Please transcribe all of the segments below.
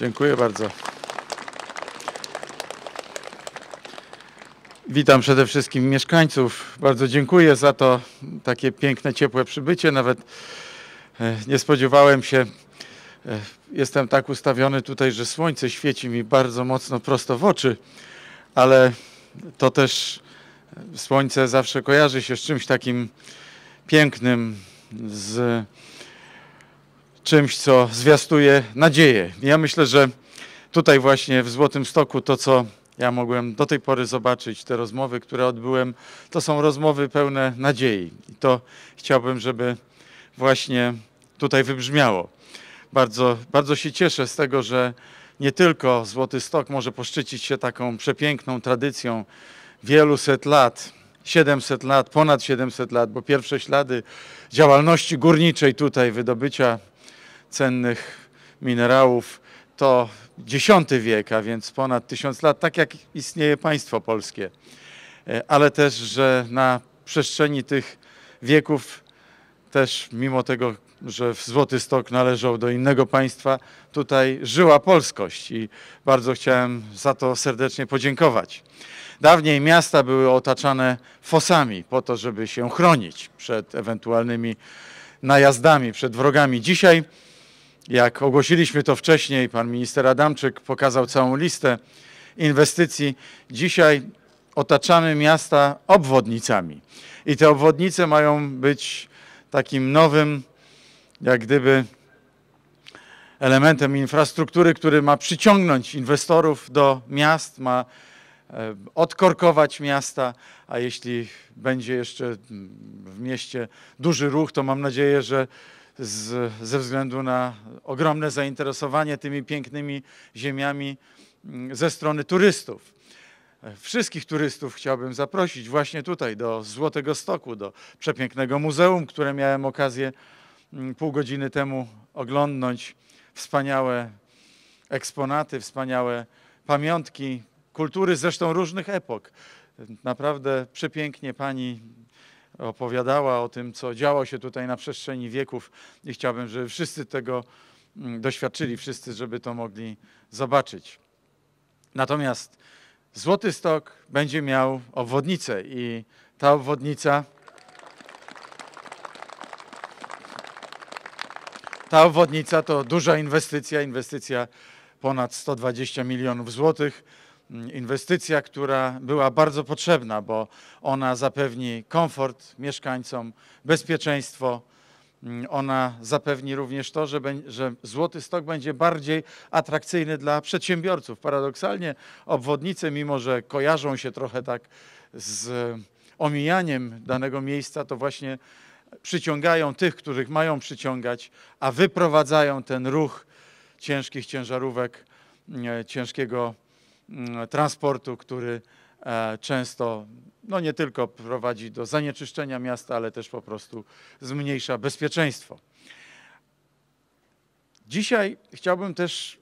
Dziękuję bardzo. Witam przede wszystkim mieszkańców. Bardzo dziękuję za to takie piękne, ciepłe przybycie. Nawet e, nie spodziewałem się. E, jestem tak ustawiony tutaj, że słońce świeci mi bardzo mocno prosto w oczy, ale to też słońce zawsze kojarzy się z czymś takim pięknym, z czymś, co zwiastuje nadzieję. Ja myślę, że tutaj właśnie w Złotym Stoku to, co ja mogłem do tej pory zobaczyć, te rozmowy, które odbyłem, to są rozmowy pełne nadziei. I to chciałbym, żeby właśnie tutaj wybrzmiało. Bardzo, bardzo się cieszę z tego, że nie tylko Złoty Stok może poszczycić się taką przepiękną tradycją wielu set lat, 700 lat, ponad 700 lat, bo pierwsze ślady działalności górniczej tutaj, wydobycia cennych minerałów to X wiek, a więc ponad tysiąc lat, tak jak istnieje państwo polskie. E, ale też, że na przestrzeni tych wieków też mimo tego, że w Złoty Stok należał do innego państwa, tutaj żyła polskość i bardzo chciałem za to serdecznie podziękować. Dawniej miasta były otaczane fosami po to, żeby się chronić przed ewentualnymi najazdami, przed wrogami. Dzisiaj jak ogłosiliśmy to wcześniej, pan minister Adamczyk pokazał całą listę inwestycji. Dzisiaj otaczamy miasta obwodnicami. I te obwodnice mają być takim nowym, jak gdyby, elementem infrastruktury, który ma przyciągnąć inwestorów do miast, ma e, odkorkować miasta, a jeśli będzie jeszcze w mieście duży ruch, to mam nadzieję, że z, ze względu na ogromne zainteresowanie tymi pięknymi ziemiami mm, ze strony turystów. Wszystkich turystów chciałbym zaprosić właśnie tutaj do Złotego Stoku, do przepięknego muzeum, które miałem okazję mm, pół godziny temu oglądnąć. Wspaniałe eksponaty, wspaniałe pamiątki kultury zresztą różnych epok. Naprawdę przepięknie pani opowiadała o tym, co działo się tutaj na przestrzeni wieków i chciałbym, żeby wszyscy tego mm, doświadczyli, wszyscy, żeby to mogli zobaczyć. Natomiast Złoty Stok będzie miał obwodnicę i ta obwodnica ta obwodnica to duża inwestycja, inwestycja ponad 120 milionów złotych Mm, inwestycja, która była bardzo potrzebna, bo ona zapewni komfort mieszkańcom, bezpieczeństwo. Mm, ona zapewni również to, że, że Złoty Stok będzie bardziej atrakcyjny dla przedsiębiorców. Paradoksalnie obwodnice, mimo że kojarzą się trochę tak z omijaniem danego miejsca, to właśnie przyciągają tych, których mają przyciągać, a wyprowadzają ten ruch ciężkich ciężarówek, mm, ciężkiego Mm, transportu, który e, często no nie tylko prowadzi do zanieczyszczenia miasta, ale też po prostu zmniejsza bezpieczeństwo. Dzisiaj chciałbym też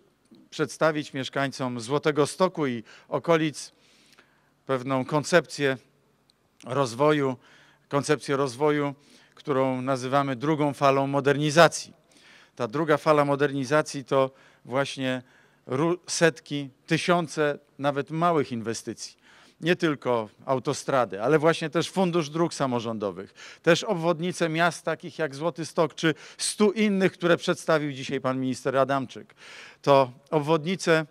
przedstawić mieszkańcom Złotego Stoku i okolic pewną koncepcję rozwoju, koncepcję rozwoju, którą nazywamy drugą falą modernizacji. Ta druga fala modernizacji to właśnie setki, tysiące nawet małych inwestycji. Nie tylko autostrady, ale właśnie też Fundusz Dróg Samorządowych, też obwodnice miast takich jak Złoty Stok czy stu innych, które przedstawił dzisiaj pan minister Adamczyk. To obwodnice,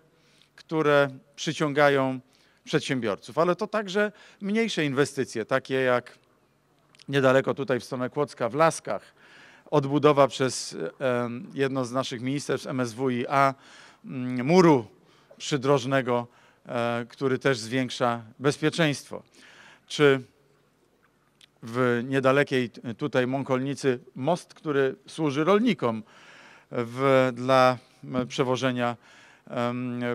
które przyciągają przedsiębiorców, ale to także mniejsze inwestycje, takie jak niedaleko tutaj w stronę Kłodzka, w Laskach, odbudowa przez jedno z naszych ministerstw MSWiA Mm, muru przydrożnego, e, który też zwiększa bezpieczeństwo. Czy w niedalekiej tutaj Mąkolnicy most, który służy rolnikom w, dla przewożenia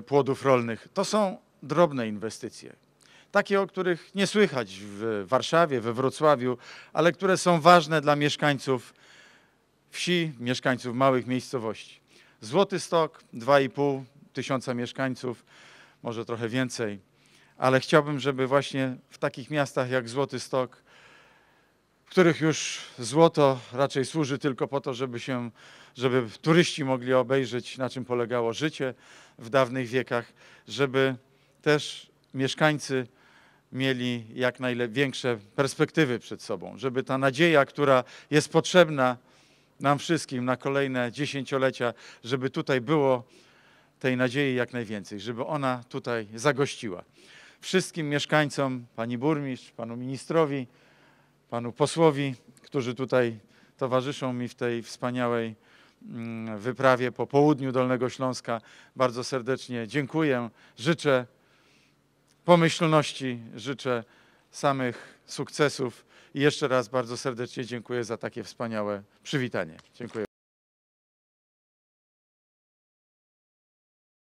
płodów rolnych. To są drobne inwestycje. Takie, o których nie słychać w Warszawie, we Wrocławiu, ale które są ważne dla mieszkańców wsi, mieszkańców małych miejscowości. Złoty Stok, 2,5 tysiąca mieszkańców, może trochę więcej, ale chciałbym, żeby właśnie w takich miastach jak Złoty Stok, w których już złoto raczej służy tylko po to, żeby się, żeby turyści mogli obejrzeć, na czym polegało życie w dawnych wiekach, żeby też mieszkańcy mieli jak największe perspektywy przed sobą, żeby ta nadzieja, która jest potrzebna nam wszystkim na kolejne dziesięciolecia, żeby tutaj było tej nadziei jak najwięcej, żeby ona tutaj zagościła. Wszystkim mieszkańcom, pani burmistrz, panu ministrowi, panu posłowi, którzy tutaj towarzyszą mi w tej wspaniałej mm, wyprawie po południu Dolnego Śląska, bardzo serdecznie dziękuję. Życzę pomyślności, życzę samych sukcesów. I jeszcze raz bardzo serdecznie dziękuję za takie wspaniałe przywitanie. Dziękuję.